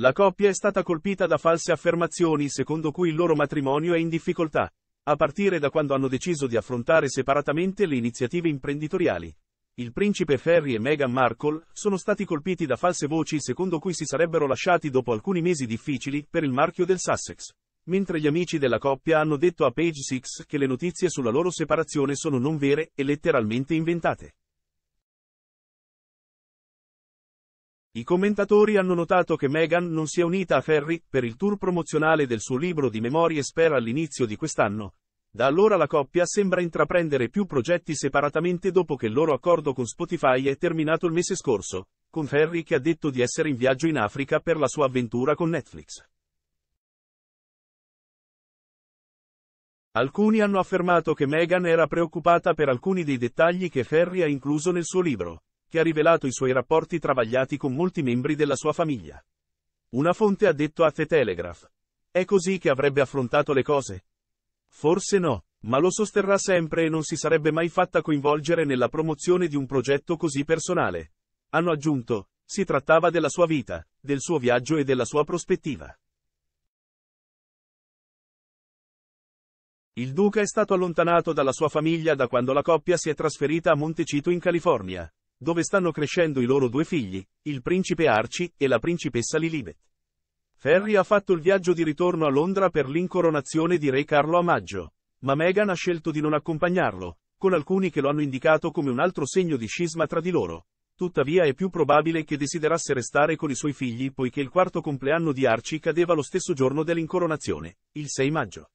La coppia è stata colpita da false affermazioni secondo cui il loro matrimonio è in difficoltà, a partire da quando hanno deciso di affrontare separatamente le iniziative imprenditoriali. Il principe Ferry e Meghan Markle sono stati colpiti da false voci secondo cui si sarebbero lasciati dopo alcuni mesi difficili per il marchio del Sussex. Mentre gli amici della coppia hanno detto a Page 6 che le notizie sulla loro separazione sono non vere e letteralmente inventate. I commentatori hanno notato che Meghan non si è unita a Ferry per il tour promozionale del suo libro di memorie spera all'inizio di quest'anno. Da allora la coppia sembra intraprendere più progetti separatamente dopo che il loro accordo con Spotify è terminato il mese scorso, con Ferry che ha detto di essere in viaggio in Africa per la sua avventura con Netflix. Alcuni hanno affermato che Meghan era preoccupata per alcuni dei dettagli che Ferry ha incluso nel suo libro che ha rivelato i suoi rapporti travagliati con molti membri della sua famiglia. Una fonte ha detto a The Telegraph. È così che avrebbe affrontato le cose? Forse no, ma lo sosterrà sempre e non si sarebbe mai fatta coinvolgere nella promozione di un progetto così personale. Hanno aggiunto, si trattava della sua vita, del suo viaggio e della sua prospettiva. Il duca è stato allontanato dalla sua famiglia da quando la coppia si è trasferita a Montecito in California dove stanno crescendo i loro due figli, il principe Archie e la principessa Lilibet. Ferry ha fatto il viaggio di ritorno a Londra per l'incoronazione di Re Carlo a maggio, ma Meghan ha scelto di non accompagnarlo, con alcuni che lo hanno indicato come un altro segno di scisma tra di loro. Tuttavia è più probabile che desiderasse restare con i suoi figli poiché il quarto compleanno di Archie cadeva lo stesso giorno dell'incoronazione, il 6 maggio.